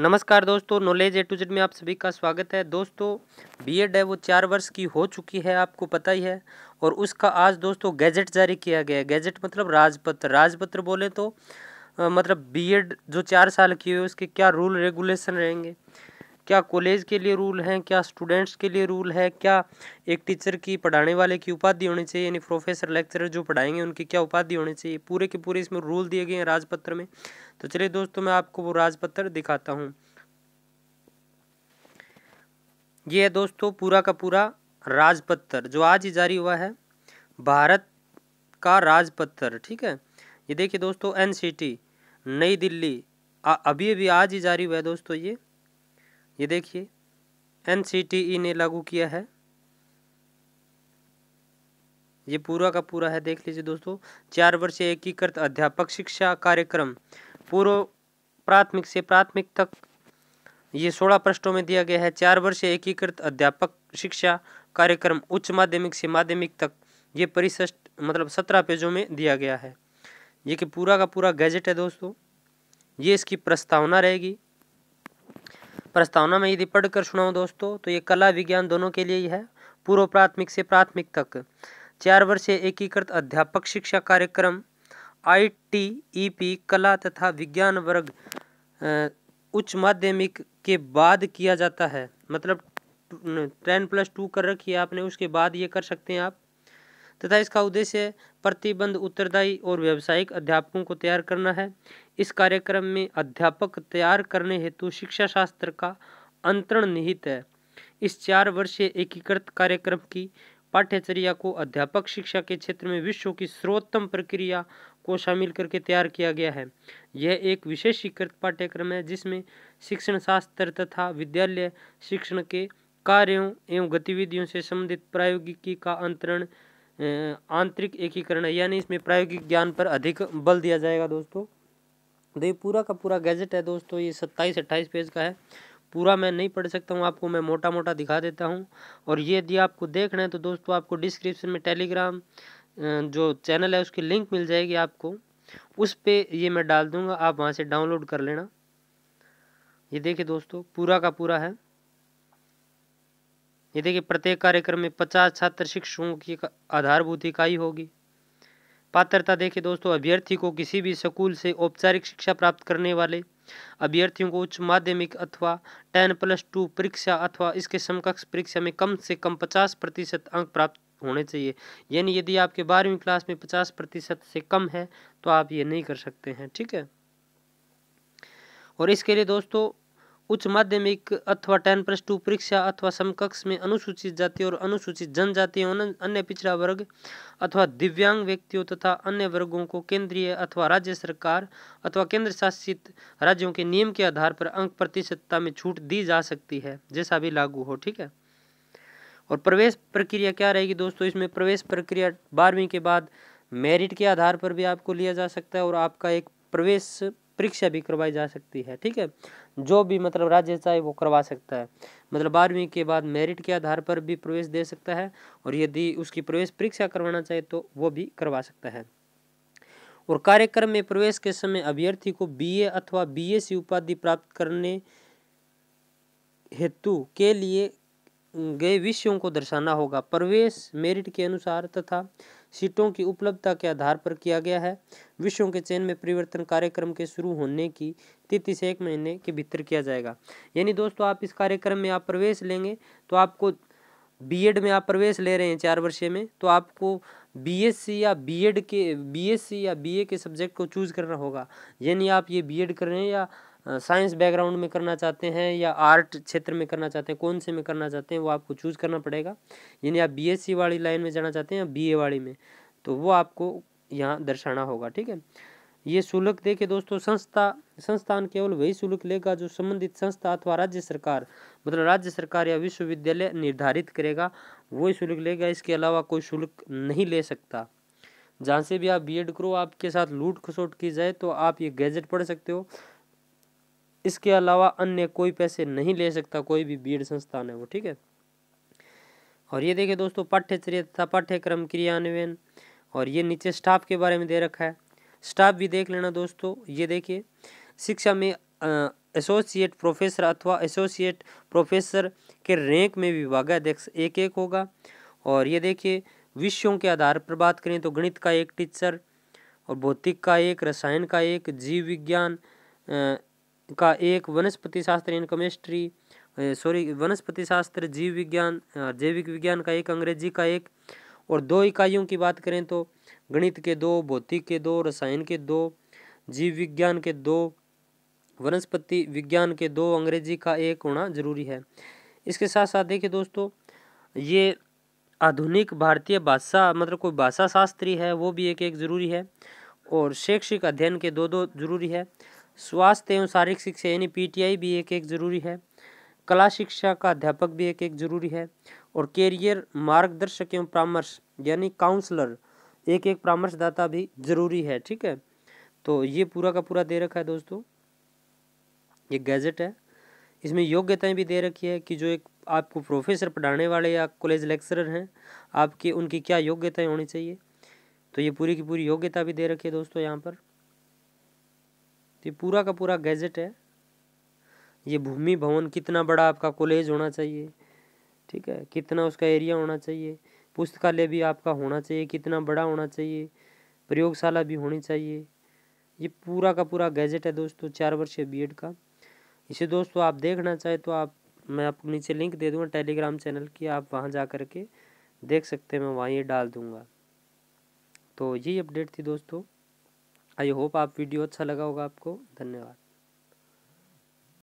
नमस्कार दोस्तों knowledge a to Z में आप सभी का स्वागत है दोस्तों बीएड है वो चार वर्ष की हो चुकी है आपको पता ही है और उसका आज दोस्तों गैजेट जारी किया गया है गैजेट मतलब राजपत्र राजपत्र बोले तो आ, मतलब बीएड जो चार साल की हुई उसके क्या रूल रेगुलेशन रहेंगे क्या कॉलेज के लिए रूल हैं क्या स्टूडेंट्स के लिए रूल है क्या एक टीचर की पढ़ाने वाले की उपाधि होनी चाहिए यानी प्रोफेसर लेक्चरर जो पढ़ाएंगे उनकी क्या उपाधि होनी चाहिए पूरे के पूरे इसमें रूल दिए गए हैं राजपत्र में तो चलिए दोस्तों मैं आपको वो राजपत्र दिखाता हूँ ये है दोस्तों पूरा का पूरा राजपत्र जो आज ही जारी हुआ है भारत का राजपत्र ठीक है ये देखिए दोस्तों एन नई दिल्ली आ, अभी अभी आज ही जारी हुआ है दोस्तों ये ये देखिए एन ने लागू किया है ये पूरा का पूरा है देख लीजिए दोस्तों चार वर्षीय एकीकृत अध्यापक शिक्षा कार्यक्रम पूर्व प्राथमिक से प्राथमिक तक ये सोलह प्रश्नों में दिया गया है चार वर्ष एकीकृत अध्यापक शिक्षा कार्यक्रम उच्च माध्यमिक से माध्यमिक तक ये परिशिष्ट मतलब सत्रह पेजों में दिया गया है ये कि पूरा का पूरा गैजेट है दोस्तों ये इसकी प्रस्तावना रहेगी प्रस्तावना में यदि पढ़कर सुनाऊँ दोस्तों तो ये कला विज्ञान दोनों के लिए ही है पूर्व प्राथमिक से प्राथमिक तक चार वर्षीय एकीकृत अध्यापक शिक्षा कार्यक्रम आईटीईपी कला तथा विज्ञान वर्ग उच्च माध्यमिक के बाद किया जाता है मतलब टेन प्लस टू कर रखी है आपने उसके बाद ये कर सकते हैं आप तथा इसका उद्देश्य प्रतिबंध उत्तरदायी और व्यावसायिक अध्यापकों को तैयार करना है इस कार्यक्रम में अध्यापक तैयार करने हेतु शिक्षा शास्त्र का अंतरण निहित है इस चार वर्षीय एकीकृत कार्यक्रम की पाठ्यचर्या को अध्यापक शिक्षा के क्षेत्र में विश्व की सर्वोत्तम प्रक्रिया को शामिल करके तैयार किया गया है यह एक विशेषीकृत पाठ्यक्रम है जिसमें शिक्षण शास्त्र तथा विद्यालय शिक्षण के कार्यों एवं गतिविधियों से संबंधित प्रायोगिकी का अंतरण आंतरिक एकीकरण है यानी इसमें प्रायोगिक ज्ञान पर अधिक बल दिया जाएगा दोस्तों तो ये पूरा का पूरा गैजेट है दोस्तों ये सत्ताईस अट्ठाईस पेज का है पूरा मैं नहीं पढ़ सकता हूँ आपको मैं मोटा मोटा दिखा देता हूँ और ये यदि आपको देख रहे हैं तो दोस्तों आपको डिस्क्रिप्शन में टेलीग्राम जो चैनल है उसकी लिंक मिल जाएगी आपको उस पर ये मैं डाल दूँगा आप वहाँ से डाउनलोड कर लेना ये देखिए दोस्तों पूरा का पूरा है ये देखिए प्रत्येक कार्यक्रम में पचास छात्र शिक्षकों की आधारभूत इकाई होगी पात्रता देखिए दोस्तों अभ्यर्थी को किसी भी स्कूल से औपचारिक शिक्षा प्राप्त करने वाले अभ्यर्थियों को उच्च माध्यमिक अथवा टेन प्लस टू परीक्षा अथवा इसके समकक्ष परीक्षा में कम से कम पचास प्रतिशत अंक प्राप्त होने चाहिए यानी यदि आपके बारहवीं क्लास में पचास प्रतिशत से कम है तो आप ये नहीं कर सकते हैं ठीक है और इसके लिए दोस्तों उच्च माध्यमिक अथवा टेन प्लस टू परीक्षा अथवा समकक्ष में अनुसूचित जाति और अनुसूचित जनजाति अन्य पिछड़ा वर्ग अथवा दिव्यांग व्यक्तियों तथा अन्य वर्गों को केंद्रीय अथवा राज्य सरकार अथवा केंद्र शासित राज्यों के नियम के आधार पर अंक प्रतिशतता में छूट दी जा सकती है जैसा भी लागू हो ठीक है और प्रवेश प्रक्रिया क्या रहेगी दोस्तों इसमें प्रवेश प्रक्रिया बारहवीं के बाद मेरिट के आधार पर भी आपको लिया जा सकता है और आपका एक प्रवेश परीक्षा भी करवाई जा सकती है ठीक है जो भी मतलब राज्य चाहे वो करवा सकता है मतलब बारहवीं के बाद मेरिट के आधार पर भी प्रवेश दे सकता है और यदि उसकी प्रवेश परीक्षा करवाना चाहे तो वो भी करवा सकता है और कार्यक्रम में प्रवेश के समय अभ्यर्थी को बीए अथवा बीएससी e उपाधि प्राप्त करने हेतु के लिए गए विषयों को दर्शाना होगा प्रवेश मेरिट के अनुसार तथा तो सीटों की उपलब्धता के आधार पर किया गया है विषयों के चयन में परिवर्तन कार्यक्रम के शुरू होने की तिथि से एक महीने के भीतर किया जाएगा यानी दोस्तों आप इस कार्यक्रम में आप प्रवेश लेंगे तो आपको बी में आप प्रवेश ले रहे हैं चार वर्षे में तो आपको सी या एड के सी या ए के सब्जेक्ट को चूज़ करना होगा यानी आप ये एड कर रहे हैं या साइंस बैकग्राउंड में करना चाहते हैं या आर्ट क्षेत्र में करना चाहते हैं कौन से में करना चाहते हैं वो आपको चूज़ करना पड़ेगा यानी आप बीएससी वाली लाइन में जाना चाहते हैं या बीए वाली में तो वो आपको यहाँ दर्शाना होगा ठीक है ये शुल्क देखे दोस्तों संस्था संस्थान केवल वही शुल्क लेगा जो संबंधित संस्था अथवा राज्य सरकार मतलब राज्य सरकार या विश्वविद्यालय निर्धारित करेगा वही शुल्क लेगा इसके अलावा कोई शुल्क नहीं ले सकता जहाँ से भी आप एड करो आपके साथ लूट खसोट की जाए तो आप ये गैजेट पढ़ सकते हो इसके अलावा अन्य कोई पैसे नहीं ले सकता कोई भी बीड संस्थान है वो ठीक है और ये देखिए दोस्तों पाठ्यचर्य तथा पाठ्यक्रम क्रियान्वयन और ये नीचे स्टाफ के बारे में दे रखा है स्टाफ भी देख लेना दोस्तों ये देखिए शिक्षा में एसोसिएट प्रोफेसर अथवा एसोसिएट प्रोफेसर के रैंक में अध्यक्ष एक एक होगा और ये देखिए विषयों के आधार पर बात करें तो गणित का एक टीचर और भौतिक का एक रसायन का एक जीव विज्ञान का एक वनस्पति शास्त्र इन केमिस्ट्री सॉरी वनस्पति शास्त्र जीव विज्ञान जैविक विज्ञान का एक अंग्रेजी का एक और दो इकाइयों की बात करें तो गणित के दो भौतिक के दो रसायन के दो जीव विज्ञान के दो वनस्पति विज्ञान के दो अंग्रेजी का एक होना जरूरी है इसके साथ साथ देखिए दोस्तों ये आधुनिक भारतीय भाषा मतलब कोई भाषा शास्त्री है वो भी एक एक जरूरी है और शैक्षिक अध्ययन के दो दो जरूरी है स्वास्थ्य एवं शारीरिक शिक्षा यानी पीटीआई भी एक एक ज़रूरी है कला शिक्षा का अध्यापक भी एक एक ज़रूरी है और कैरियर मार्गदर्शक एवं परामर्श यानी काउंसलर एक एक परामर्शदाता भी ज़रूरी है ठीक है तो ये पूरा का पूरा दे रखा है दोस्तों ये गैजेट है इसमें योग्यताएं भी दे रखी है कि जो एक आपको प्रोफेसर पढ़ाने वाले या कॉलेज लेक्चरर हैं आपके उनकी क्या योग्यताएं होनी चाहिए तो ये पूरी की पूरी योग्यता भी दे रखी है दोस्तों यहाँ पर तो ये पूरा का पूरा गैजेट है ये भूमि भवन कितना बड़ा आपका कॉलेज होना चाहिए ठीक है कितना उसका एरिया होना चाहिए पुस्तकालय भी आपका होना चाहिए कितना बड़ा होना चाहिए प्रयोगशाला भी होनी चाहिए ये पूरा का पूरा गैजेट है दोस्तों चार वर्षीय एड का इसे दोस्तों आप देखना चाहें तो आप मैं आपको नीचे लिंक दे दूंगा टेलीग्राम चैनल की आप वहाँ जा कर के देख सकते हैं मैं वहाँ ये डाल दूँगा तो यही अपडेट थी दोस्तों आई होप आप वीडियो अच्छा लगा होगा आपको धन्यवाद